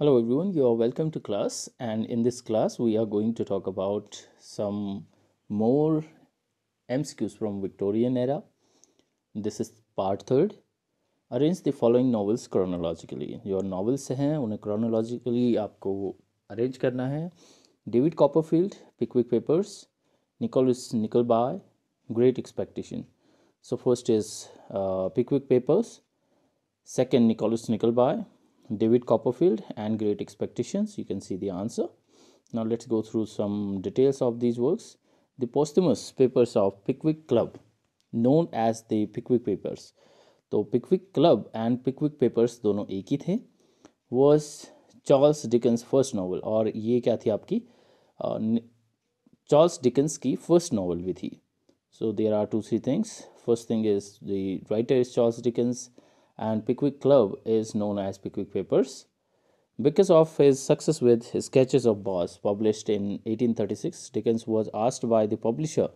Hello everyone, you are welcome to class and in this class we are going to talk about some more MCQs from Victorian era. This is part third. Arrange the following novels chronologically. Your novels हैं chronologically आपको arrange करना David Copperfield, Pickwick Papers, Nicholas Nickleby, Great Expectation. So first is uh, Pickwick Papers, second Nicholas Nickleby, David Copperfield and Great Expectations. You can see the answer. Now let's go through some details of these works. The posthumous papers of Pickwick Club, known as the Pickwick Papers. So Pickwick Club and Pickwick Papers, dono ek hi the, was Charles Dickens' first novel. Or ye kya thi aapki? Charles Dickens' ki first novel bhi thi. So there are two three things. First thing is the writer is Charles Dickens. and Pickwick Club is known as Pickwick Papers. Because of his success with his Sketches of Boz, published in 1836, Dickens was asked by the publisher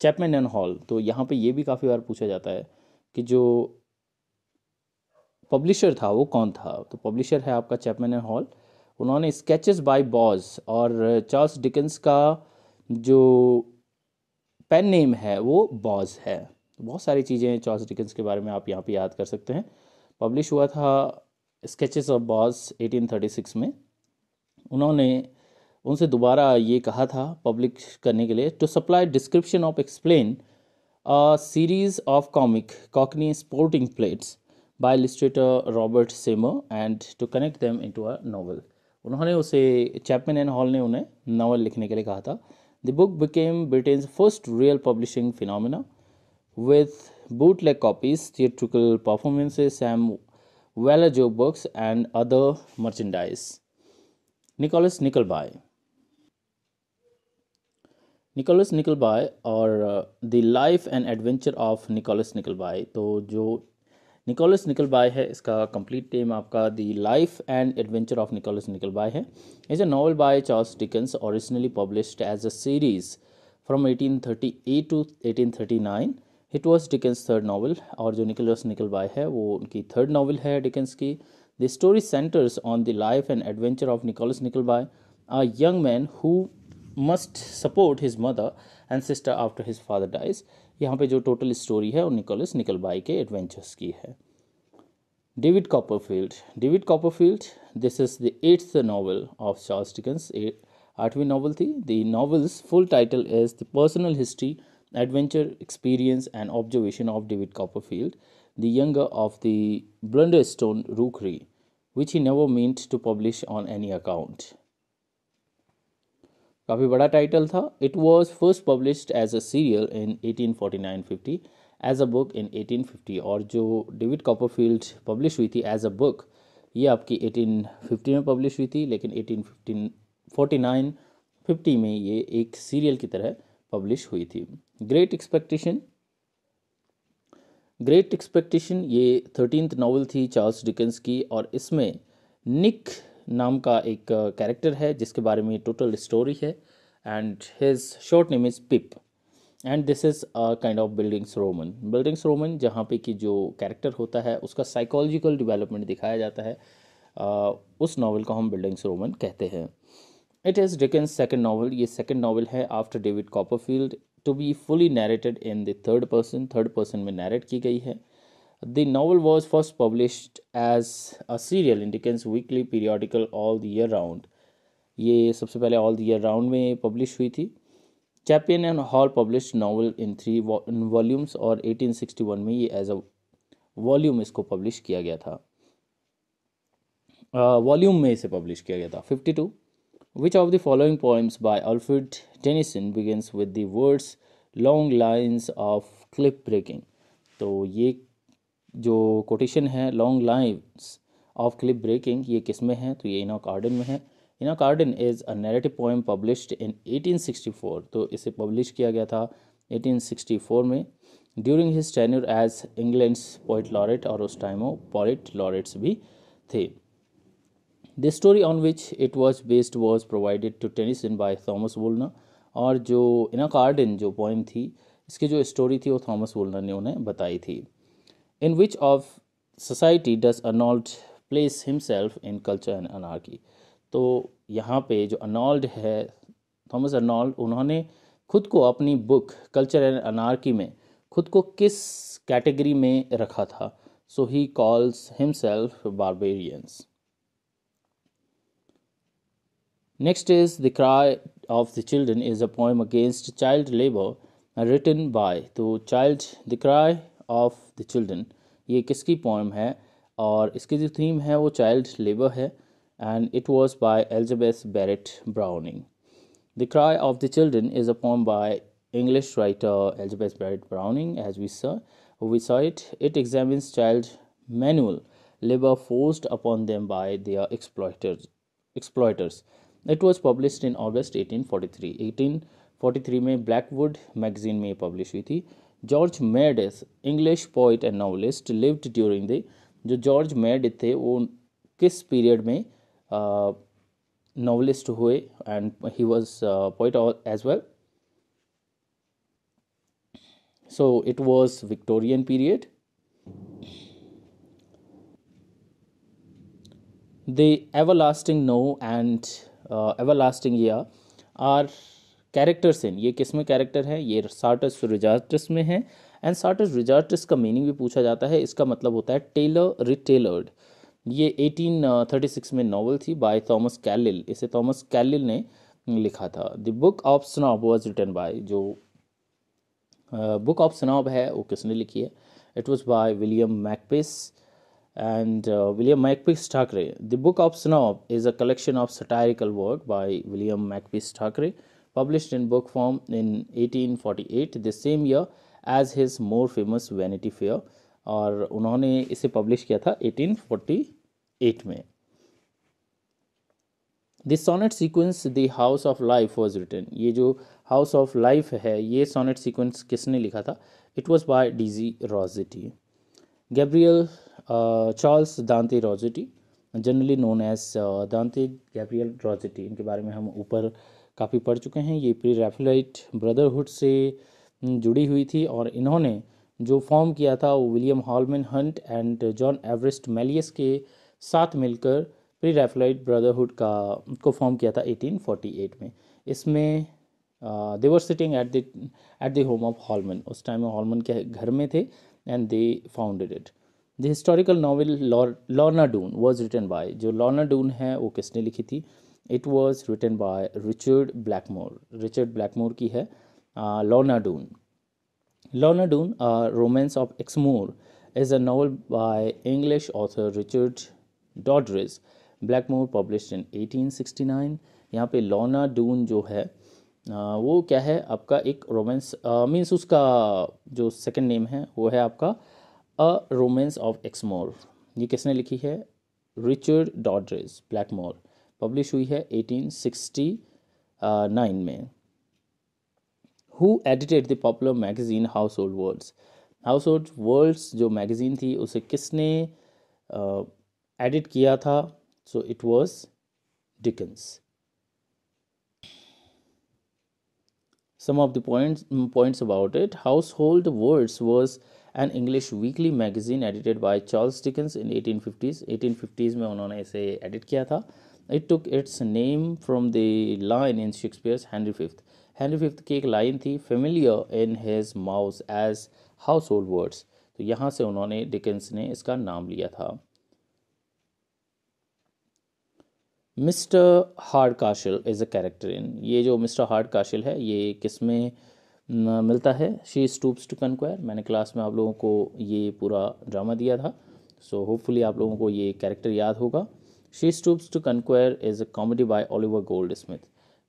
Chapman and Hall. तो यहाँ पे ये भी काफ़ी बार पूछा जाता है कि जो पब्लिशर था वो कौन था तो पब्लिशर है आपका चैपमैन एंड हॉल उन्होंने स्केचेस बाय बॉज और चार्ल्स डिकेंस का जो पेन नेम है वो बॉज है तो बहुत सारी चीज़ें चार्ल्स डिकेंस के बारे में आप यहाँ पे याद कर सकते हैं पब्लिश हुआ था स्केचेस ऑफ बॉस 1836 में उन्होंने उनसे दोबारा ये कहा था पब्लिक करने के लिए to supply description of explain a series of comic cockney sporting plates by illustrator Robert Seymour and to connect them into a novel उन्होंने उसे चैपमैन एंड हॉल ने उन्हें नावल लिखने के लिए कहा था the book became Britain first real publishing phenomena with bootleg copies, theatrical performances, and Weller joke books and other merchandise. Nicholas Nickleby. Nicholas Nickleby और the life and adventure of Nicholas Nickleby तो जो Nicholas Nickleby है इसका complete name आपका the life and adventure of Nicholas Nickleby है is a novel by Charles Dickens originally published as a series from 1838 to 1839 it was Dickens third novel और जो Nickleby है वो उनकी third novel है Dickens की the story centres on the life and adventure of Nicholas Nickleby by a young man who must support his mother and sister after his father dies यहाँ पे जो total story है वो Nicholas Nickleby bye के adventures की है David Copperfield David Copperfield this is the eighth novel of Charles Dickens आठवीं novel थी the novel's full title is the personal history adventure experience and observation of David Copperfield, the younger of the Blunderstone Rookery, which he never meant to publish on any account. काफ़ी बड़ा title था it was first published as a serial in 1849-50 as a book in 1850 और जो David Copperfield publish हुई थी as a book ये आपकी 1850 में पब्लिश हुई थी लेकिन 1849 50 में ये एक सीरियल की तरह पब्लिश हुई थी ग्रेट एक्सपेक्टेशन ग्रेट एक्सपेक्टेशन ये थर्टीनथ नावल थी चार्ल्स डिकेंस की और इसमें निक नाम का एक कैरेक्टर uh, है जिसके बारे में टोटल स्टोरी है and his short name is Pip and this is a kind of bildungsroman bildungsroman जहाँ पे कि जो कैरेक्टर होता है उसका साइकोलॉजिकल डेवलपमेंट दिखाया जाता है uh, उस नावल को हम बिल्डिंग्स रोमन कहते हैं it is Dickens' second novel ये सेकेंड नावल है after David Copperfield to be fully narrated in the third person third person में नरेट की गई है the novel was first published as a serial in Dickens' weekly periodical all the year round ये सबसे पहले all the year round में publish हुई थी Chapman and Hall publish novel in three volumes और 1861 में ये एज अ वॉल्यूम इसको पब्लिश किया गया था वॉल्यूम uh, में इसे पब्लिश किया गया था fifty two Which of the following poems by Alfred Tennyson begins with the words long lines of clip breaking? तो ये जो कोटेशन है long lines of cliff breaking ये किस में है तो ये इना कार्डन में है Enoch Arden is a narrative poem published in 1864 तो इसे पब्लिश किया गया था 1864 में during his tenure as England's poet laureate और उस टाइम वो पोइट लॉरेट्स भी थे The story on which it was based was provided to Tennyson by Thomas Woolner और जो इन कार्डन जो पोइम थी इसकी जो स्टोरी थी वो थॉमस वोलनर ने उन्हें बताई थी in which of society does Arnold place himself in Culture and Anarchy तो यहाँ पे जो अनोल्ड है थॉमस अनोल्ड उन्होंने खुद को अपनी बुक कल्चर एंड अनार्की में खुद को किस कैटेगरी में रखा था so he calls himself barbarians Next is The Cry of the Children is a poem against child labor written by the child The Cry of the Children ये किसकी poem है और इसकी जो थीम है वो चाइल्ड लेबर है and it was by Elizabeth Barrett Browning The cry of the children is a poem by English writer Elizabeth Barrett Browning, as we saw, we saw it, it examines child manual labor forced upon them by their exploiters. Exploiters. It was published in August 1843. 1843 में Blackwood magazine में publish हुई थी George Meredith English poet and novelist lived during the जो George Meredith थे वो किस period में novelist हुए and he was poet as well so it was victorian period the everlasting no and everlasting या are characters in ये किस में कैरेक्टर है ये सार्टस रिजार्टस में है एंड सार्टस रिजार्टस का मीनिंग भी पूछा जाता है इसका मतलब होता है टेलर रिटेलर्ड ये 1836 में नॉवल थी बाय थॉमस कैलिल इसे थॉमस कैलिल ने लिखा था the book of snob was written by जो बुक ऑफ स्नॉब है वो किसने लिखी है it was by William Makepeace and uh, William Makepeace Thackeray. The Book of Snob is a collection of satirical work by William Makepeace Thackeray, published in book form in 1848, the same year as his more famous Vanity Fair, और उन्होंने इसे publish किया था 1848 में the sonnet sequence the house of life was written ये जो house of life है ये सोनेट सीक्वेंस किसने लिखा था it was by D G Rossetti Gabriel Charles Dante Rossetti generally known as Dante Gabriel Rossetti इनके बारे में हम ऊपर काफ़ी पढ़ चुके हैं ये प्री रेफलाइट ब्रदरहुड से हम्म, जुड़ी हुई थी और इन्होंने जो फॉर्म किया था वो William Holman Hunt and John Everett Millais के साथ मिलकर प्री रेफलाइट ब्रदरहुड का को फॉर्म किया था 1848 में इसमें they were sitting at the at the home of Holman उस टाइम में हॉलमन के घर में थे and they founded it the historical novel Lorna Doone was written by जो लॉर्ना डून है वो किसने लिखी थी it was written by Richard Blackmore Richard Blackmore की है Lorna Doone Lorna Doone romance of Exmoor is a by English author Richard English Blackmore publish in eighteen sixty nine यहाँ पे Lorna Doon जो है वो क्या है आपका एक रोमेंस मीन्स उसका जो सेकेंड नेम है वो है आपका अ रोमेंस ऑफ एक्समोर ये किसने लिखी है रिचर्ड डॉड्रेज ब्लैकमोर पब्लिश हुई है 1869 में who edited the popular magazine household words household words जो मैगज़ीन थी उसे किसने एडिट uh, किया था so it was Dickens some of the points points about it household words was an english weekly magazine edited by charles dickens in 1850s 1850s mein unhone ise edit kiya tha it took its name from the line in shakespeare's henry v henry v ki ek line thi familiar in his mouth as household words to yahan se unhone dickens ne iska naam liya tha mister Hardcastle is a character in ये जो mister hard काशिल है ये किस में मिलता है she stoops to कनक्वायर मैंने class में आप लोगों को ये पूरा ड्रामा दिया था सो so, होपफुली आप लोगों को ये कैरेक्टर याद होगा she stoops to conquer is a comedy by Oliver Goldsmith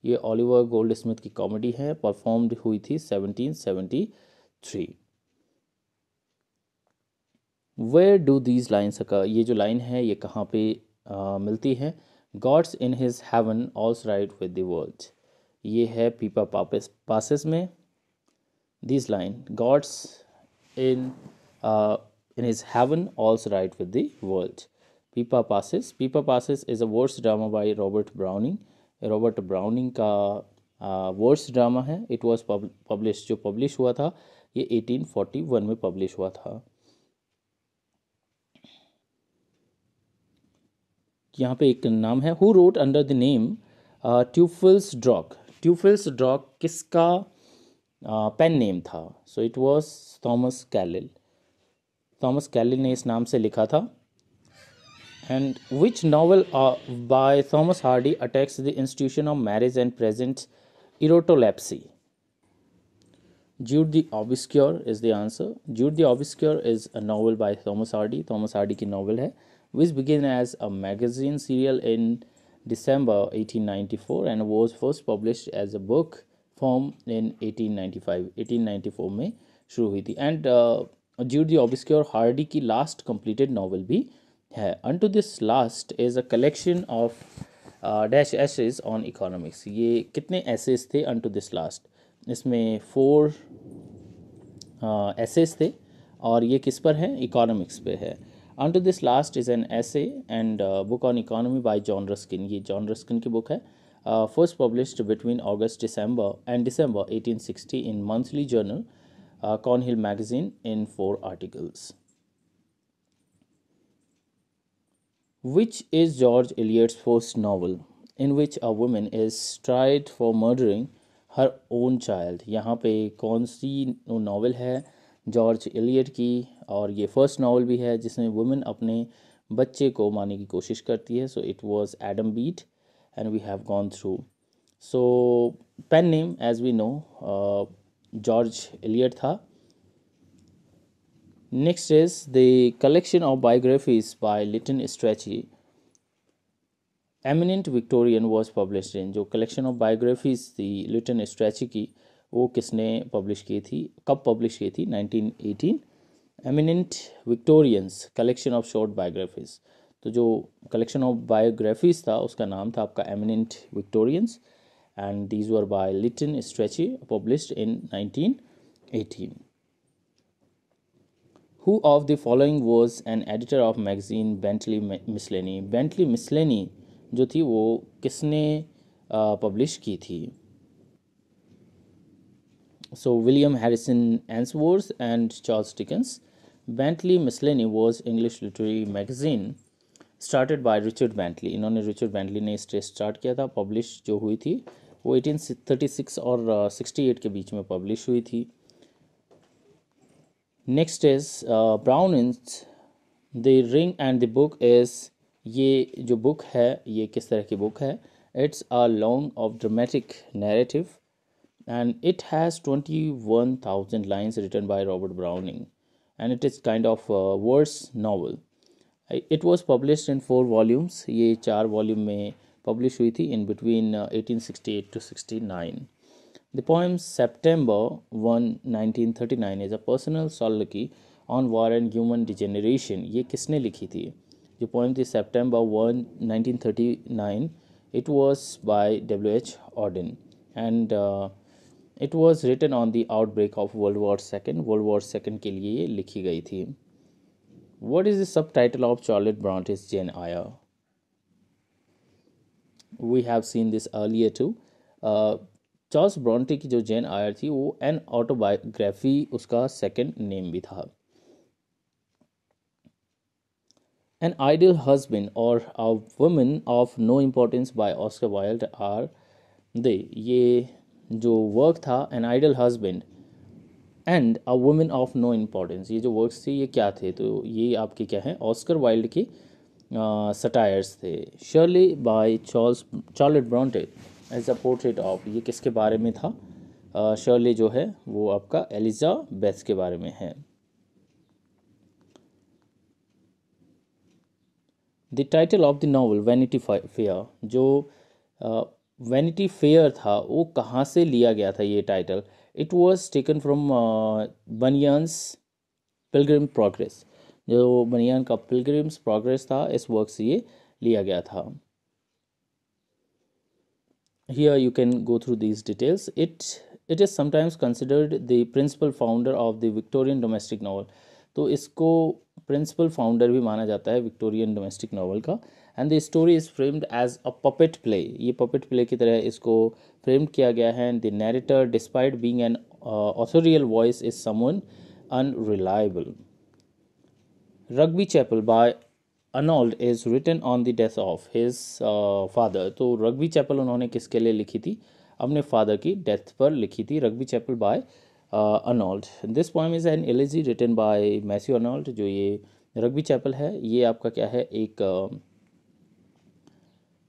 ये ओलिवर गोल्ड स्मिथ की कॉमेडी है परफॉर्म्ड हुई थी seventeen seventy three where do these lines का ये जो लाइन है ये कहाँ पे आ, मिलती है God's in his heaven all's right with the world ये है पीपा पापस पासिस में this line God's in in his heaven all's right with the world Pippa Passes Pippa Passes is a verse drama by Robert Browning Robert Browning का verse uh, drama है it was publish जो publish हुआ था ये 1841 में publish हुआ था यहाँ पे एक नाम है who wrote under the name Teufelsdrockh Teufelsdrockh किसका पेन uh, नेम था so it was Thomas Carlyle Thomas Carlyle ने इस नाम से लिखा था and which novel by Thomas Hardy attacks the institution of marriage and present erotolepsy Jude the Obscure is the answer. Jude the Obscure is a novel by Thomas Hardy. Thomas Hardy की novel है which began as a magazine serial in December 1894 and was first published as a book form in 1895. 1894 में शुरू हुई थी and Jude the obscure Hardy की last completed novel भी है unto this last is a collection of dash essays on economics ये कितने एसेज थे अन टू दिस लास्ट इसमें फोर एसेस uh, थे और ये किस पर है इकोनॉमिक्स पे है unto this last is an essay and book on economy by John Ruskin ये जॉन रस्किन की बुक है first published between August December and eighteen sixty in monthly journal Cornhill magazine in four articles which is George Eliot's first novel in which a woman is tried for murdering her own child यहाँ पे कौन सी novel है George Eliot की और ये first novel भी है जिसमें वुमेन अपने बच्चे को मारने की कोशिश करती है so it was Adam Bede and we have gone through so pen name as we know George Eliot था next is the collection of biographies by Lytton Strachey eminent Victorian was publish in जो collection of biographies थी लिटन स्ट्रैची की वो किसने publish की थी कब publish की थी 1918 eminent Victorians collection of short biographies तो जो कलेक्शन ऑफ बायोग्राफीज था उसका नाम था आपका eminent Victorians and these were by Lytton Strachey publish in 1918 Who of the following was an editor of magazine Bentley Miscellany? Bentley Miscellany जो थी वो किसने पब्लिश की थी so William Harrison Ainsworth and Charles Dickens Bentley miscellany was English literary magazine started by Richard Bentley इन्होंने Richard Bentley ने इसे start किया था पब्लिश जो हुई थी वो एटीन थर्टी सिक्स और सिक्सटी एट के बीच में पब्लिश हुई थी next is Browning's the ring and the book is ये जो बुक है ये किस तरह की बुक है it's a long of dramatic narrative and it has twenty one thousand lines written by Robert Browning and it is kind of verse novel it was publish in four volumes ये चार volume में publish हुई थी in between eighteen sixty eight to sixty nine the one nineteen thirty nine 1939 a personal soliloquy on war and human degeneration ये किसने लिखी थी The poem is September 1, 1939, it was by W.H. Auden and uh, it was written on the outbreak of World War II. World War II के लिए लिखी गई थी What is the subtitle of Charlotte Bronte's Jane Eyre? We have seen this earlier too. Uh, Charles Charles Bronte की जो Jane Eyre थी वो an autobiography उसका सेकंड नेम भी था An Ideal Husband और A Woman of No Importance by Oscar Wilde are they ये जो वर्क था An Ideal Husband and a woman of no importance ये जो वर्क्स थे ये क्या थे तो ये आपके क्या हैं ऑस्कर वाइल्ड के सटायर्स थे Shirley by Charles Charlotte Bronte as a portrait of ये किसके बारे में था शर्ली uh, जो है वो आपका एलिजा बेथ के बारे में है the title of the novel Vanity Fair जो वैनिटी फेयर था वो कहाँ से लिया गया था ये टाइटल it was taken from Bunyan's Pilgrim progress जो बनियान का पिलग्रिम्स प्रोग्रेस था इस वर्क से ये लिया गया था here you can go through these details it it is sometimes considered the principal founder of the Victorian domestic novel तो इसको प्रिंसिपल फाउंडर भी माना जाता है विक्टोरियन डोमेस्टिक नावल का and the story is framed as a puppet play ये puppet play की तरह इसको फ्रेम्ड किया गया है and the narrator despite being an authorial voice is somewhat unreliable Rugby Chapel by annulled is written on the death of his father तो Rugby Chapel उन्होंने किसके लिए लिखी थी अपने फादर की डेथ पर लिखी थी Rugby Chapel by Arnold this poem is an elegy written by Matthew Arnold जो ये रग्बी चैपल है ये आपका क्या है एक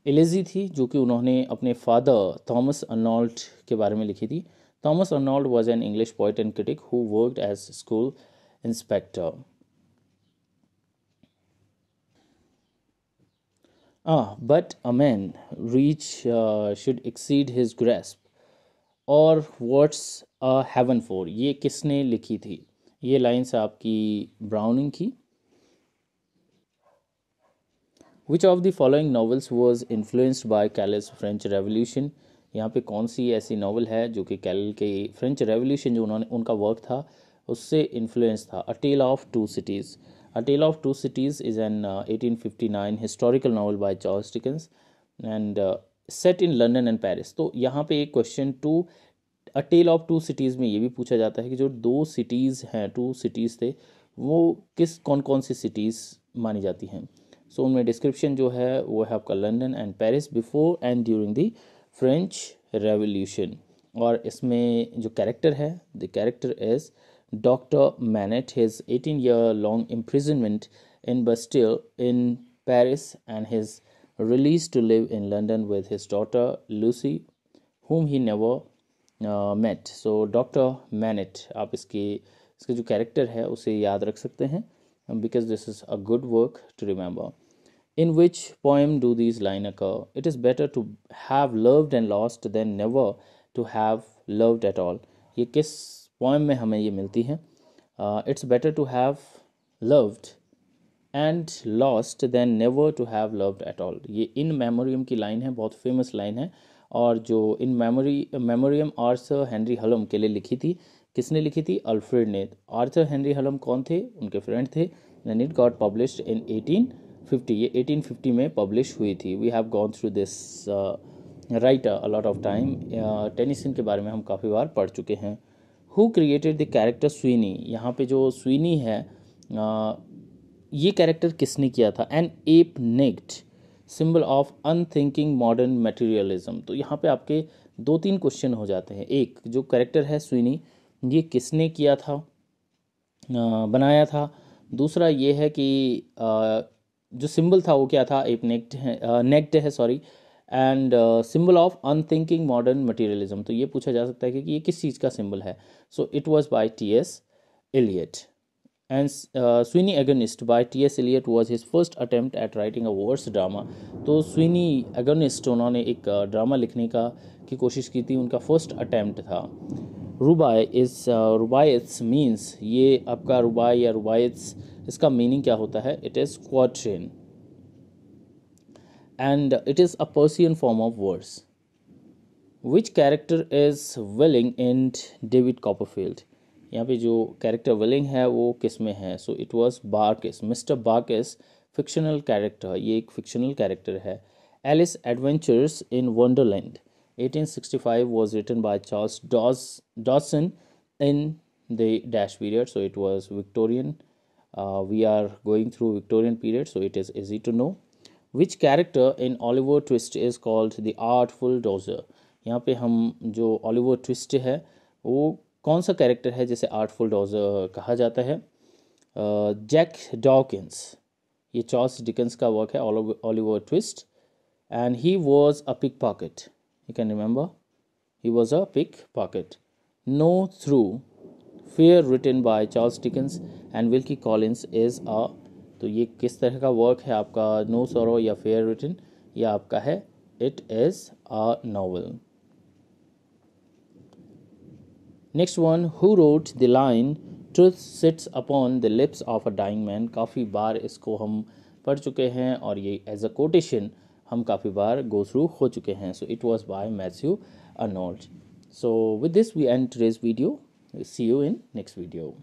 एलिजी um, थी जो कि उन्होंने अपने फादर थॉमस अनोल्ड के बारे में लिखी थी Thomas Arnold was an English poet and critic who worked as school inspector Ah, but a man reach uh, should exceed his grasp, or what's heaven for ये किसने लिखी थी ये लाइन्स आपकी ब्राउनिंग की which of the following novels was influenced by Carlyle's French revolution यहाँ पे कौन सी ऐसी नावल है जो कि कैल के फ्रेंच रेवोल्यूशन जो उन्होंने उनका वर्क था उससे इन्फ्लुएंस था a tale of two cities a tale of two cities is an eighteen fifty nine historical novel by Charles Dickens and set in London and Paris तो यहाँ पे एक question to a tale of two cities में ये भी पूछा जाता है कि जो दो सिटीज़ हैं टू सिटीज़ थे वो किस कौन कौन सी सिटीज़ मानी जाती हैं सो so, उनमें डिस्क्रिप्शन जो है वो है आपका London and Paris before and during the French revolution और इसमें जो कैरेक्टर है the character is doctor Manette his eighteen year long imprisonment in Bastille in Paris and his release to live in London with his daughter Lucie whom he never met so doctor Manette आप इसकी इसके जो character है उसे याद रख सकते हैं because this is a good work to remember in which poem do this line uh it is better to have loved and lost than never to have loved at all ये किस poem में हमें ये मिलती है it's better to have loved and lost than never to have loved at all ये in memoriam की line है बहुत फेमस लाइन है uh, और जो इन मेमोरी मेमोरियम आर्स हेनरी हलम के लिए लिखी थी किसने लिखी थी अल्फ्रेड ने आर्थर हेनरी हलम कौन थे उनके फ्रेंड थे and it got publish in 1850 ये 1850 में पब्लिश हुई थी we have gone through this right a lot of time Tennyson के बारे में हम काफ़ी बार पढ़ चुके हैं who created the character Sweeney यहाँ पे जो स्वीनी है uh, ये कैरेक्टर किसने किया था an ape necked symbol of unthinking modern materialism तो यहाँ पे आपके दो तीन क्वेश्चन हो जाते हैं एक जो करेक्टर है स्विनी ये किसने किया था आ, बनाया था दूसरा ये है कि आ, जो सिंबल था वो क्या था एक नेक्ट है नेक्ट है sorry and symbol of unthinking modern materialism तो ये पूछा जा सकता है कि ये किस चीज़ का सिंबल है so it was by T S Eliot and uh, Sweeney Agonist by S Eliot was his first attempt at writing a worse drama. तो Sweeney Agonist उन्होंने एक ड्रामा uh, लिखने का की कोशिश की थी उनका फर्स्ट अटैम्प्ट था रुबाय इस uh, रुबायत्स मीन्स ये आपका रुबाय या रुबायत्स इसका मीनिंग क्या होता है it is quatrain and it is a Persian form of words which character is willing in David Copperfield यहाँ पे जो कैरेक्टर विलिंग है वो किस में है so it was Barkis mister Barkis fictional character ये एक फिक्शनल कैरेक्टर है Alice adventures in Wonderland 1865 was written by Charles Dodgson in the dash period so it was Victorian we are going through Victorian period so it is easy to know which character in Oliver Twist is called the artful dodger यहाँ पे हम जो Oliver twist है वो कौन सा character है जिसे आर्टफुल डॉज कहा जाता है जैक डॉकिंस ये चार्ल्स डिकन्स का वर्क है Oliver Twist and he was a pickpocket you can remember he was a pickpocket no thoroughfare written by Charles Dickens and Wilkie Collins is a तो ये किस तरह का work है आपका no सोरो या फेयर रिटन या आपका है it is a novel next one who wrote the line truth sits upon the lips of a dying man काफ़ी बार इसको हम पढ़ चुके हैं और ये एज अ कोटेशन हम काफ़ी बार गो थ्रू हो चुके हैं so it was by Matthew Arnold so with this we end today's video see you in next video